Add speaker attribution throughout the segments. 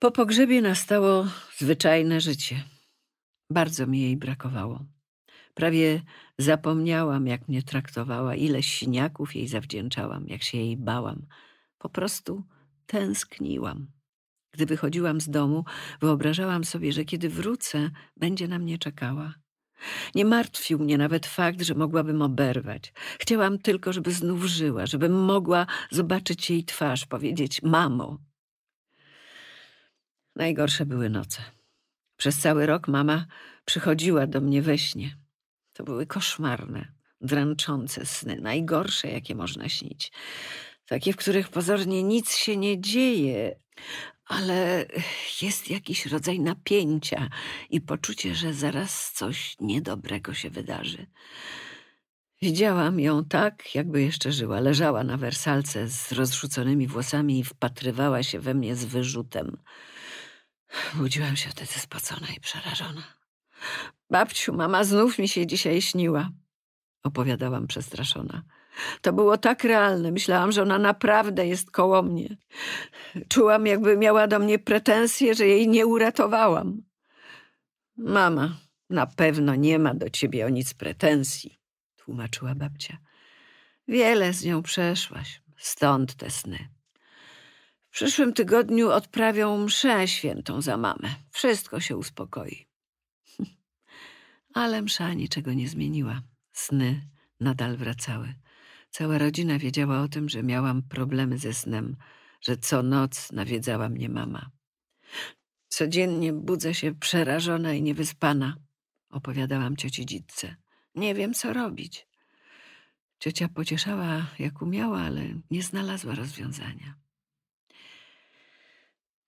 Speaker 1: Po pogrzebie nastało zwyczajne życie. Bardzo mi jej brakowało. Prawie zapomniałam, jak mnie traktowała, ile siniaków jej zawdzięczałam, jak się jej bałam. Po prostu tęskniłam. Gdy wychodziłam z domu, wyobrażałam sobie, że kiedy wrócę, będzie na mnie czekała. Nie martwił mnie nawet fakt, że mogłabym oberwać. Chciałam tylko, żeby znów żyła, żebym mogła zobaczyć jej twarz, powiedzieć: Mamo, Najgorsze były noce. Przez cały rok mama przychodziła do mnie we śnie. To były koszmarne, dręczące sny, najgorsze, jakie można śnić. Takie, w których pozornie nic się nie dzieje, ale jest jakiś rodzaj napięcia i poczucie, że zaraz coś niedobrego się wydarzy. Widziałam ją tak, jakby jeszcze żyła. Leżała na wersalce z rozrzuconymi włosami i wpatrywała się we mnie z wyrzutem. Budziłam się wtedy spocona i przerażona. Babciu, mama znów mi się dzisiaj śniła, opowiadałam przestraszona. To było tak realne. Myślałam, że ona naprawdę jest koło mnie. Czułam, jakby miała do mnie pretensje, że jej nie uratowałam. Mama, na pewno nie ma do ciebie o nic pretensji, tłumaczyła babcia. Wiele z nią przeszłaś, stąd te sny. W przyszłym tygodniu odprawią mszę świętą za mamę. Wszystko się uspokoi. Ale msza niczego nie zmieniła. Sny nadal wracały. Cała rodzina wiedziała o tym, że miałam problemy ze snem, że co noc nawiedzała mnie mama. Codziennie budzę się przerażona i niewyspana, opowiadałam cioci dzidce. Nie wiem, co robić. Ciocia pocieszała, jak umiała, ale nie znalazła rozwiązania.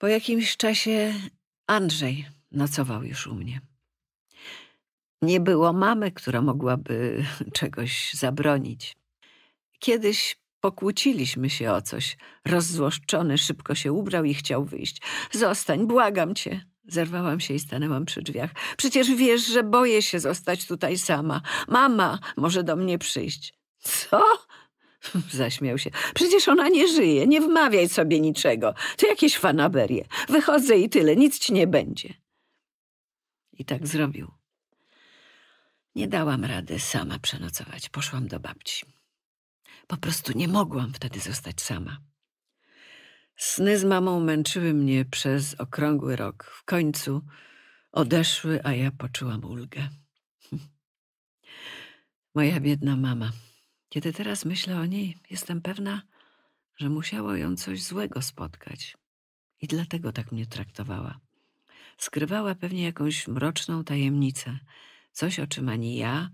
Speaker 1: Po jakimś czasie Andrzej nocował już u mnie. Nie było mamy, która mogłaby czegoś zabronić. Kiedyś pokłóciliśmy się o coś. Rozzłoszczony szybko się ubrał i chciał wyjść. Zostań, błagam cię. Zerwałam się i stanęłam przy drzwiach. Przecież wiesz, że boję się zostać tutaj sama. Mama może do mnie przyjść. Co? Zaśmiał się. Przecież ona nie żyje, nie wmawiaj sobie niczego. To jakieś fanaberie. Wychodzę i tyle, nic ci nie będzie. I tak zrobił. Nie dałam rady sama przenocować. Poszłam do babci. Po prostu nie mogłam wtedy zostać sama. Sny z mamą męczyły mnie przez okrągły rok. W końcu odeszły, a ja poczułam ulgę. Moja biedna mama. Kiedy teraz myślę o niej, jestem pewna, że musiało ją coś złego spotkać i dlatego tak mnie traktowała. Skrywała pewnie jakąś mroczną tajemnicę, coś o czym ani ja,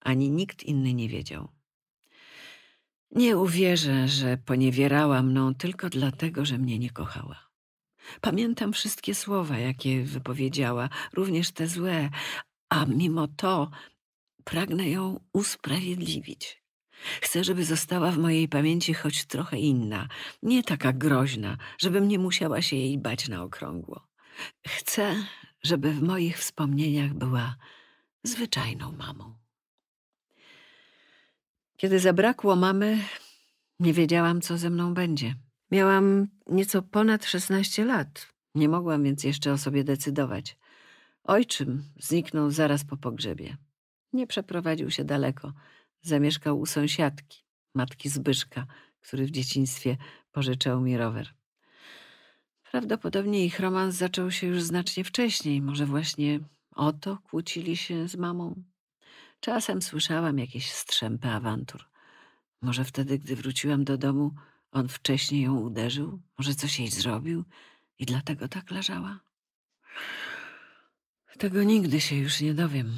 Speaker 1: ani nikt inny nie wiedział. Nie uwierzę, że poniewierała mną tylko dlatego, że mnie nie kochała. Pamiętam wszystkie słowa, jakie wypowiedziała, również te złe, a mimo to pragnę ją usprawiedliwić. Chcę, żeby została w mojej pamięci choć trochę inna, nie taka groźna, żebym nie musiała się jej bać na okrągło. Chcę, żeby w moich wspomnieniach była zwyczajną mamą. Kiedy zabrakło mamy, nie wiedziałam, co ze mną będzie. Miałam nieco ponad 16 lat. Nie mogłam więc jeszcze o sobie decydować. Ojczym zniknął zaraz po pogrzebie. Nie przeprowadził się daleko – Zamieszkał u sąsiadki, matki Zbyszka, który w dzieciństwie pożyczał mi rower. Prawdopodobnie ich romans zaczął się już znacznie wcześniej. Może właśnie o to kłócili się z mamą? Czasem słyszałam jakieś strzępy awantur. Może wtedy, gdy wróciłam do domu, on wcześniej ją uderzył? Może coś jej zrobił i dlatego tak leżała? Tego nigdy się już nie dowiem.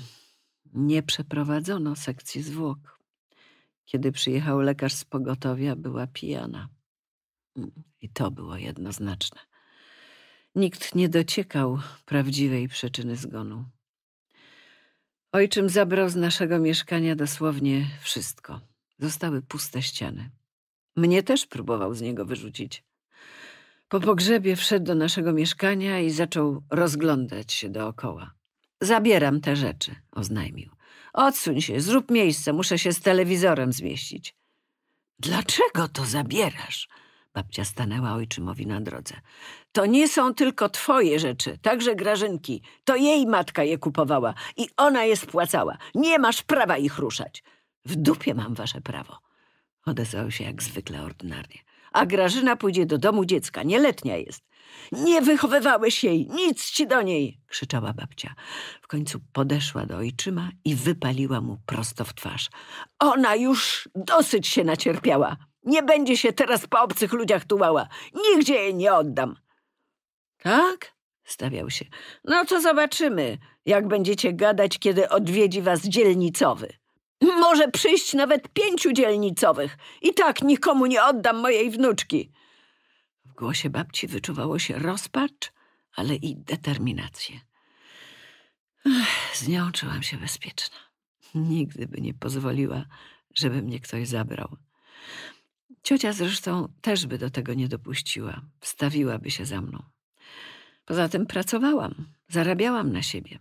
Speaker 1: Nie przeprowadzono sekcji zwłok. Kiedy przyjechał lekarz z pogotowia, była pijana. Mm, I to było jednoznaczne. Nikt nie dociekał prawdziwej przyczyny zgonu. Ojczym zabrał z naszego mieszkania dosłownie wszystko. Zostały puste ściany. Mnie też próbował z niego wyrzucić. Po pogrzebie wszedł do naszego mieszkania i zaczął rozglądać się dookoła. Zabieram te rzeczy, oznajmił. Odsuń się, zrób miejsce, muszę się z telewizorem zmieścić. Dlaczego to zabierasz? Babcia stanęła ojczymowi na drodze. To nie są tylko twoje rzeczy, także Grażynki. To jej matka je kupowała i ona je spłacała. Nie masz prawa ich ruszać. W dupie mam wasze prawo. Odezwał się jak zwykle ordynarnie a Grażyna pójdzie do domu dziecka, nieletnia jest. Nie wychowywałeś jej, nic ci do niej! krzyczała babcia. W końcu podeszła do ojczyma i wypaliła mu prosto w twarz. Ona już dosyć się nacierpiała. Nie będzie się teraz po obcych ludziach tułała. Nigdzie jej nie oddam. Tak? stawiał się. No to zobaczymy, jak będziecie gadać, kiedy odwiedzi was dzielnicowy. Może przyjść nawet pięciu dzielnicowych. I tak nikomu nie oddam mojej wnuczki. W głosie babci wyczuwało się rozpacz, ale i determinację. z nią czułam się bezpieczna. Nigdy by nie pozwoliła, żeby mnie ktoś zabrał. Ciocia zresztą też by do tego nie dopuściła. Wstawiłaby się za mną. Poza tym pracowałam, zarabiałam na siebie.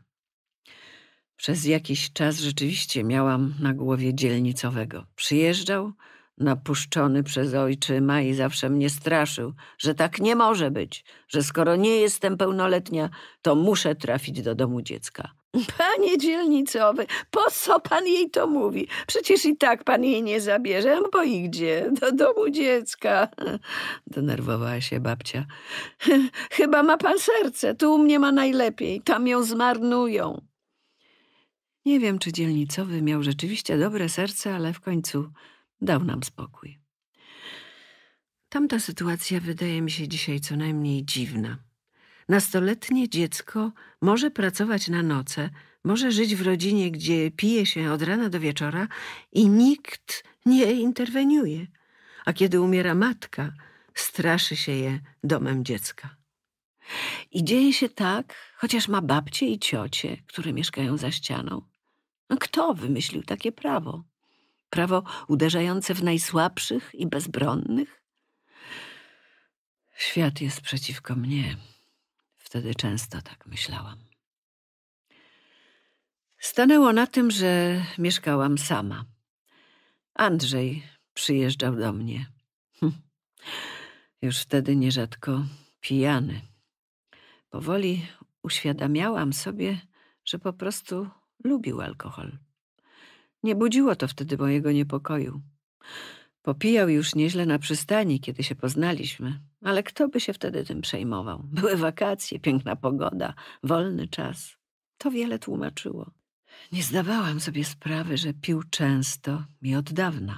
Speaker 1: Przez jakiś czas rzeczywiście miałam na głowie dzielnicowego. Przyjeżdżał, napuszczony przez ojczyma i zawsze mnie straszył, że tak nie może być, że skoro nie jestem pełnoletnia, to muszę trafić do domu dziecka. Panie dzielnicowy, po co pan jej to mówi? Przecież i tak pan jej nie zabierze, no bo i gdzie? Do domu dziecka. Denerwowała się babcia. Chyba ma pan serce, tu u mnie ma najlepiej, tam ją zmarnują. Nie wiem, czy dzielnicowy miał rzeczywiście dobre serce, ale w końcu dał nam spokój. Tamta sytuacja wydaje mi się dzisiaj co najmniej dziwna. Nastoletnie dziecko może pracować na noce, może żyć w rodzinie, gdzie pije się od rana do wieczora i nikt nie interweniuje. A kiedy umiera matka, straszy się je domem dziecka. I dzieje się tak, chociaż ma babcie i ciocie, które mieszkają za ścianą. Kto wymyślił takie prawo? Prawo uderzające w najsłabszych i bezbronnych? Świat jest przeciwko mnie. Wtedy często tak myślałam. Stanęło na tym, że mieszkałam sama. Andrzej przyjeżdżał do mnie. Hm. Już wtedy nierzadko pijany. Powoli uświadamiałam sobie, że po prostu Lubił alkohol. Nie budziło to wtedy mojego niepokoju. Popijał już nieźle na przystani, kiedy się poznaliśmy, ale kto by się wtedy tym przejmował? Były wakacje, piękna pogoda, wolny czas. To wiele tłumaczyło. Nie zdawałam sobie sprawy, że pił często i od dawna.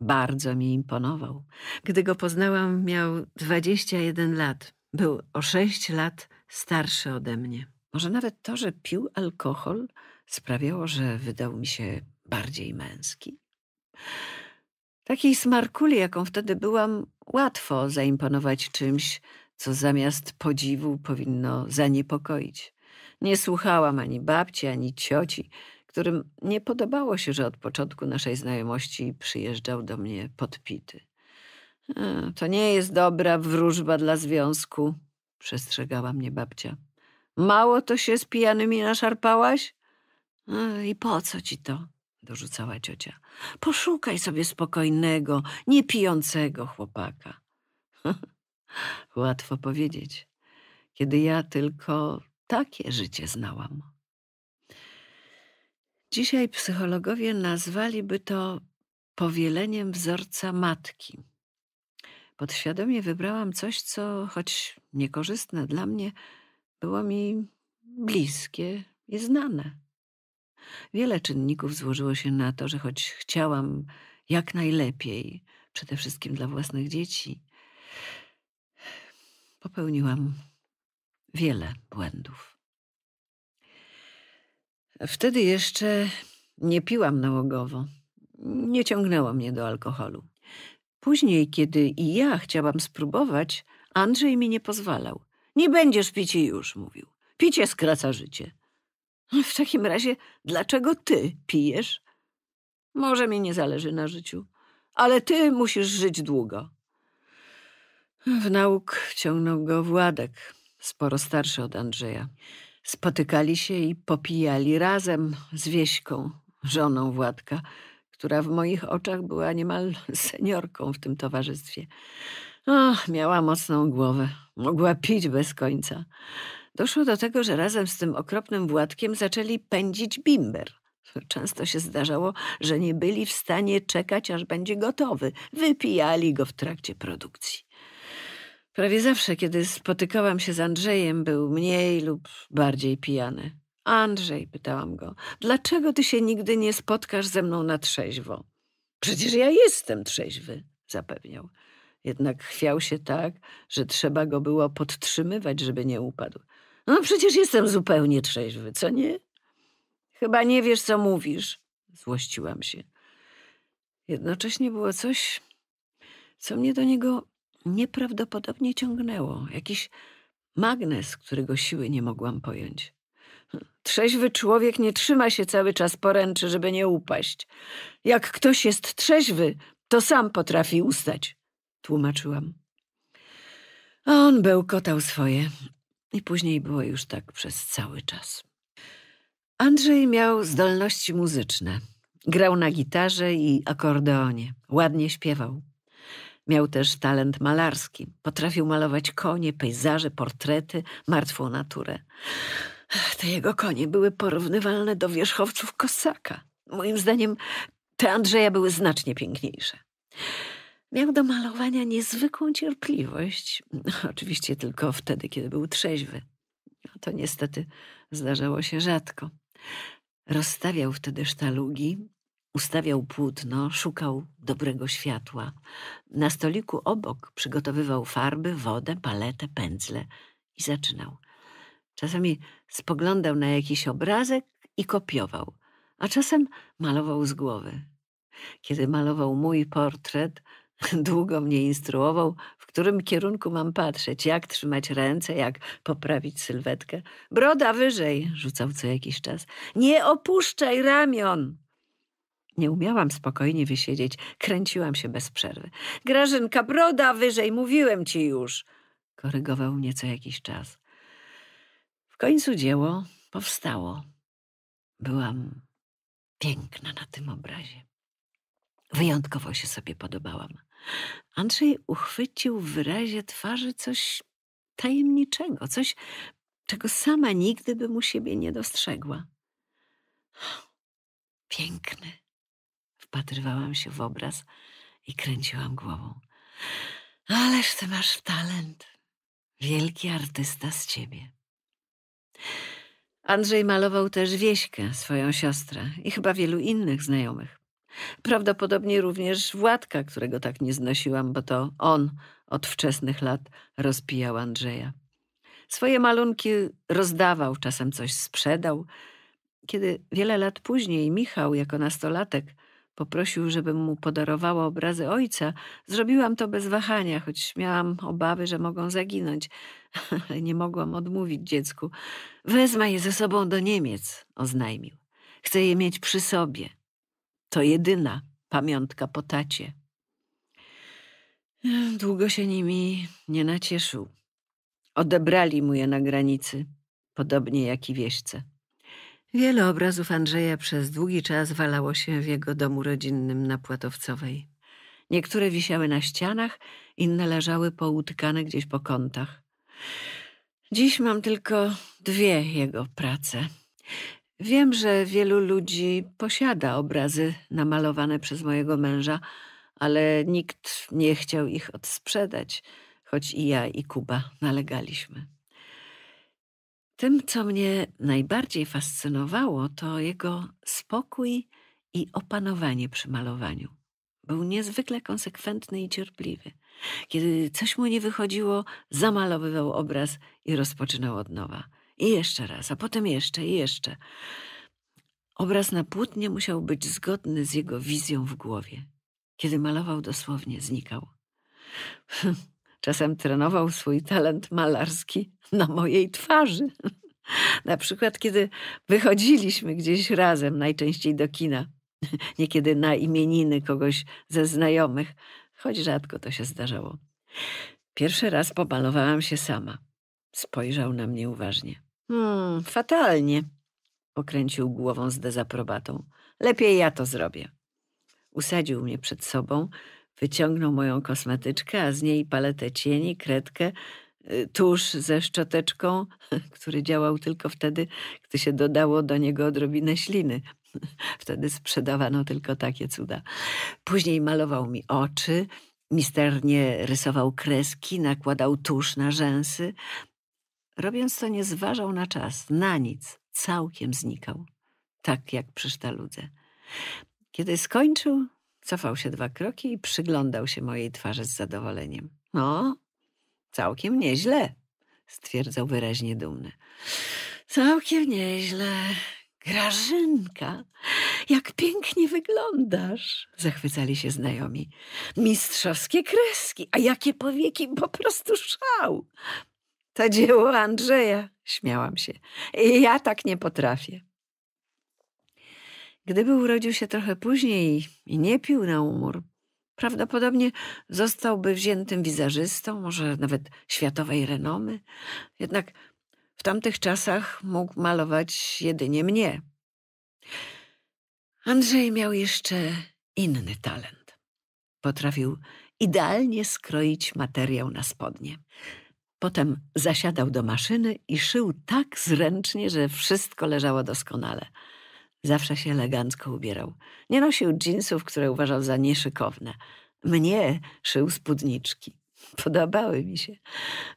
Speaker 1: Bardzo mi imponował. Gdy go poznałam, miał 21 lat. Był o 6 lat starszy ode mnie. Może nawet to, że pił alkohol, sprawiało, że wydał mi się bardziej męski. Takiej smarkuli, jaką wtedy byłam, łatwo zaimponować czymś, co zamiast podziwu powinno zaniepokoić. Nie słuchałam ani babci, ani cioci, którym nie podobało się, że od początku naszej znajomości przyjeżdżał do mnie podpity. E, to nie jest dobra wróżba dla związku, przestrzegała mnie babcia. Mało to się z pijanymi naszarpałaś? I po co ci to? dorzucała ciocia. Poszukaj sobie spokojnego, niepijącego chłopaka. Łatwo powiedzieć, kiedy ja tylko takie życie znałam. Dzisiaj psychologowie nazwaliby to powieleniem wzorca matki. Podświadomie wybrałam coś, co, choć niekorzystne dla mnie, było mi bliskie i znane. Wiele czynników złożyło się na to, że choć chciałam jak najlepiej, przede wszystkim dla własnych dzieci, popełniłam wiele błędów. Wtedy jeszcze nie piłam nałogowo, nie ciągnęło mnie do alkoholu. Później, kiedy i ja chciałam spróbować, Andrzej mi nie pozwalał. Nie będziesz pić już, mówił. Picie skraca życie. W takim razie, dlaczego ty pijesz? Może mi nie zależy na życiu, ale ty musisz żyć długo. W nauk ciągnął go Władek, sporo starszy od Andrzeja. Spotykali się i popijali razem z Wieśką, żoną Władka, która w moich oczach była niemal seniorką w tym towarzystwie. Ach, miała mocną głowę, mogła pić bez końca. Doszło do tego, że razem z tym okropnym Władkiem zaczęli pędzić bimber. Często się zdarzało, że nie byli w stanie czekać, aż będzie gotowy. Wypijali go w trakcie produkcji. Prawie zawsze, kiedy spotykałam się z Andrzejem, był mniej lub bardziej pijany. Andrzej, pytałam go, dlaczego ty się nigdy nie spotkasz ze mną na trzeźwo? Przecież ja jestem trzeźwy, zapewniał. Jednak chwiał się tak, że trzeba go było podtrzymywać, żeby nie upadł. No przecież jestem zupełnie trzeźwy, co nie? Chyba nie wiesz, co mówisz. Złościłam się. Jednocześnie było coś, co mnie do niego nieprawdopodobnie ciągnęło. Jakiś magnes, którego siły nie mogłam pojąć. Trzeźwy człowiek nie trzyma się cały czas poręczy, żeby nie upaść. Jak ktoś jest trzeźwy, to sam potrafi ustać, tłumaczyłam. A on bełkotał swoje, i później było już tak przez cały czas. Andrzej miał zdolności muzyczne. Grał na gitarze i akordeonie, ładnie śpiewał. Miał też talent malarski. Potrafił malować konie, pejzaże, portrety, martwą naturę. Te jego konie były porównywalne do wierzchowców Kosaka. Moim zdaniem te Andrzeja były znacznie piękniejsze. Miał do malowania niezwykłą cierpliwość, oczywiście tylko wtedy, kiedy był trzeźwy. No to niestety zdarzało się rzadko. Rozstawiał wtedy sztalugi, ustawiał płótno, szukał dobrego światła. Na stoliku obok przygotowywał farby, wodę, paletę, pędzle i zaczynał. Czasami spoglądał na jakiś obrazek i kopiował, a czasem malował z głowy. Kiedy malował mój portret, Długo mnie instruował, w którym kierunku mam patrzeć, jak trzymać ręce, jak poprawić sylwetkę. Broda wyżej, rzucał co jakiś czas. Nie opuszczaj ramion, nie umiałam spokojnie wysiedzieć, kręciłam się bez przerwy. Grażynka, broda wyżej, mówiłem ci już! Korygował mnie co jakiś czas. W końcu dzieło powstało. Byłam piękna na tym obrazie. Wyjątkowo się sobie podobałam. Andrzej uchwycił w wyrazie twarzy coś tajemniczego, coś, czego sama nigdy by u siebie nie dostrzegła. Piękny. Wpatrywałam się w obraz i kręciłam głową. Ależ ty masz talent. Wielki artysta z ciebie. Andrzej malował też Wieśkę, swoją siostrę i chyba wielu innych znajomych. Prawdopodobnie również Władka, którego tak nie znosiłam, bo to on od wczesnych lat rozpijał Andrzeja. Swoje malunki rozdawał, czasem coś sprzedał. Kiedy wiele lat później Michał jako nastolatek poprosił, żebym mu podarowała obrazy ojca, zrobiłam to bez wahania, choć miałam obawy, że mogą zaginąć, ale nie mogłam odmówić dziecku. Wezmę je ze sobą do Niemiec, oznajmił. Chcę je mieć przy sobie. To jedyna pamiątka po tacie. Długo się nimi nie nacieszył. Odebrali mu je na granicy, podobnie jak i wieśce. Wiele obrazów Andrzeja przez długi czas walało się w jego domu rodzinnym na Płatowcowej. Niektóre wisiały na ścianach, inne leżały poutykane gdzieś po kątach. Dziś mam tylko dwie jego prace. Wiem, że wielu ludzi posiada obrazy namalowane przez mojego męża, ale nikt nie chciał ich odsprzedać, choć i ja, i Kuba nalegaliśmy. Tym, co mnie najbardziej fascynowało, to jego spokój i opanowanie przy malowaniu. Był niezwykle konsekwentny i cierpliwy. Kiedy coś mu nie wychodziło, zamalowywał obraz i rozpoczynał od nowa. I jeszcze raz, a potem jeszcze i jeszcze. Obraz na płótnie musiał być zgodny z jego wizją w głowie. Kiedy malował dosłownie, znikał. Czasem trenował swój talent malarski na mojej twarzy. na przykład, kiedy wychodziliśmy gdzieś razem, najczęściej do kina, niekiedy na imieniny kogoś ze znajomych, choć rzadko to się zdarzało. Pierwszy raz pomalowałam się sama. Spojrzał na mnie uważnie. Hmm, fatalnie, pokręcił głową z dezaprobatą. Lepiej ja to zrobię. Usadził mnie przed sobą, wyciągnął moją kosmetyczkę, a z niej paletę cieni, kredkę, y, tusz ze szczoteczką, który działał tylko wtedy, gdy się dodało do niego odrobinę śliny. Wtedy sprzedawano tylko takie cuda. Później malował mi oczy, misternie rysował kreski, nakładał tusz na rzęsy, Robiąc to, nie zważał na czas, na nic, całkiem znikał, tak jak przy sztaludze. Kiedy skończył, cofał się dwa kroki i przyglądał się mojej twarzy z zadowoleniem. No, całkiem nieźle, stwierdzał wyraźnie dumny. Całkiem nieźle. Grażynka, jak pięknie wyglądasz, zachwycali się znajomi. Mistrzowskie kreski, a jakie powieki, po prostu szał. To dzieło Andrzeja, śmiałam się. I ja tak nie potrafię. Gdyby urodził się trochę później i nie pił na umór, prawdopodobnie zostałby wziętym wizerzystą, może nawet światowej renomy. Jednak w tamtych czasach mógł malować jedynie mnie. Andrzej miał jeszcze inny talent. Potrafił idealnie skroić materiał na spodnie. Potem zasiadał do maszyny i szył tak zręcznie, że wszystko leżało doskonale. Zawsze się elegancko ubierał. Nie nosił dżinsów, które uważał za nieszykowne. Mnie szył spódniczki. Podobały mi się.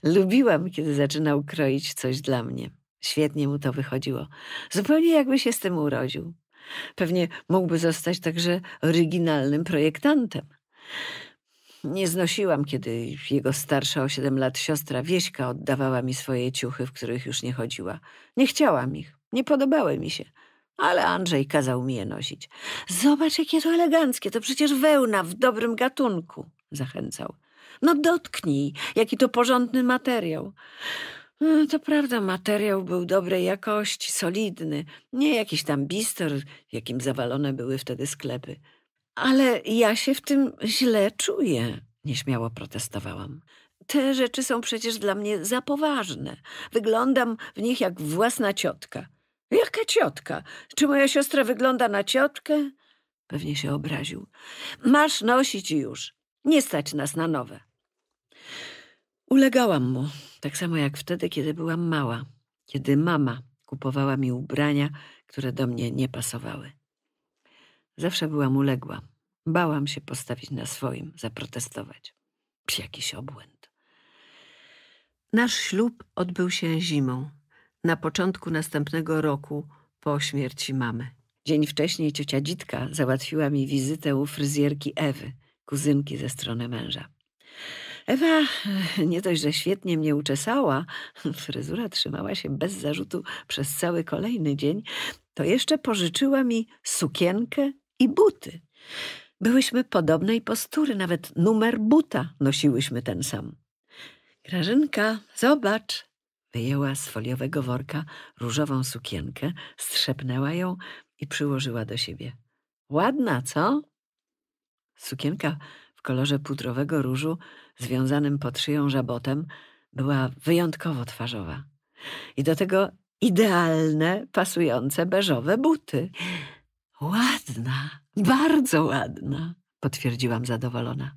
Speaker 1: Lubiłam, kiedy zaczynał kroić coś dla mnie. Świetnie mu to wychodziło. Zupełnie jakby się z tym urodził. Pewnie mógłby zostać także oryginalnym projektantem. Nie znosiłam, kiedy jego starsza o siedem lat siostra Wieśka oddawała mi swoje ciuchy, w których już nie chodziła. Nie chciałam ich, nie podobały mi się. Ale Andrzej kazał mi je nosić. Zobacz, jakie to eleganckie, to przecież wełna w dobrym gatunku, zachęcał. No dotknij, jaki to porządny materiał. No, to prawda, materiał był dobrej jakości, solidny, nie jakiś tam bistor, jakim zawalone były wtedy sklepy. Ale ja się w tym źle czuję, Nieśmiało protestowałam. Te rzeczy są przecież dla mnie za poważne. Wyglądam w nich jak własna ciotka. Jaka ciotka? Czy moja siostra wygląda na ciotkę? Pewnie się obraził. Masz nosić już. Nie stać nas na nowe. Ulegałam mu, tak samo jak wtedy, kiedy byłam mała, kiedy mama kupowała mi ubrania, które do mnie nie pasowały. Zawsze byłam uległa, Bałam się postawić na swoim, zaprotestować. Psi jakiś obłęd. Nasz ślub odbył się zimą, na początku następnego roku po śmierci mamy. Dzień wcześniej ciocia Dzitka załatwiła mi wizytę u fryzjerki Ewy, kuzynki ze strony męża. Ewa nie dość, że świetnie mnie uczesała, fryzura trzymała się bez zarzutu przez cały kolejny dzień, to jeszcze pożyczyła mi sukienkę i buty. Byłyśmy podobnej postury, nawet numer buta nosiłyśmy ten sam. Grażynka, zobacz! Wyjęła z foliowego worka różową sukienkę, strzepnęła ją i przyłożyła do siebie. Ładna, co? Sukienka w kolorze pudrowego różu, związanym pod szyją żabotem, była wyjątkowo twarzowa. I do tego idealne, pasujące beżowe buty. Ładna! Bardzo ładna, potwierdziłam zadowolona.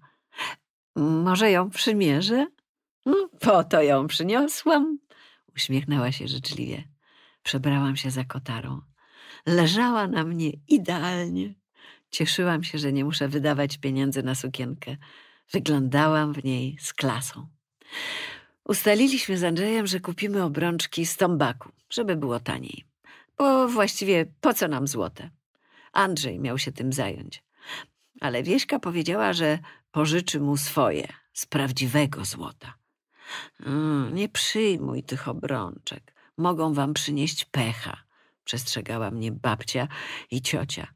Speaker 1: Może ją przymierzę? No, po to ją przyniosłam, uśmiechnęła się życzliwie. Przebrałam się za kotarą. Leżała na mnie idealnie. Cieszyłam się, że nie muszę wydawać pieniędzy na sukienkę. Wyglądałam w niej z klasą. Ustaliliśmy z Andrzejem, że kupimy obrączki z tombaku, żeby było taniej. Bo właściwie po co nam złote? Andrzej miał się tym zająć. Ale Wieśka powiedziała, że pożyczy mu swoje, z prawdziwego złota. Mm, nie przyjmuj tych obrączek, mogą wam przynieść pecha przestrzegała mnie babcia i ciocia.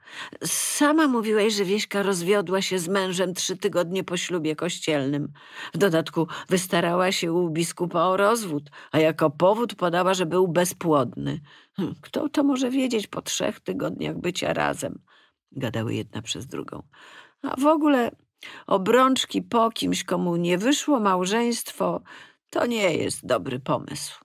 Speaker 1: Sama mówiłeś, że Wieśka rozwiodła się z mężem trzy tygodnie po ślubie kościelnym. W dodatku wystarała się u biskupa o rozwód, a jako powód podała, że był bezpłodny. Hm, kto to może wiedzieć po trzech tygodniach bycia razem? Gadały jedna przez drugą. A w ogóle obrączki po kimś, komu nie wyszło małżeństwo, to nie jest dobry pomysł.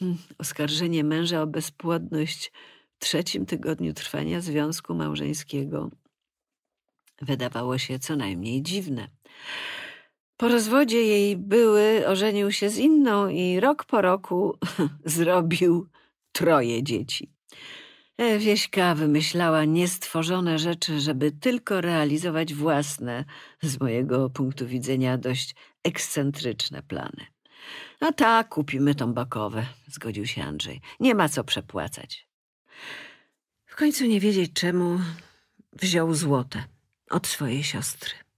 Speaker 1: Hmm, oskarżenie męża o bezpłodność w trzecim tygodniu trwania związku małżeńskiego wydawało się co najmniej dziwne. Po rozwodzie jej były ożenił się z inną i rok po roku zrobił troje dzieci. Wieśka wymyślała niestworzone rzeczy, żeby tylko realizować własne, z mojego punktu widzenia dość ekscentryczne plany. A no tak, kupimy tą zgodził się Andrzej. Nie ma co przepłacać. W końcu nie wiedzieć czemu wziął złote od swojej siostry.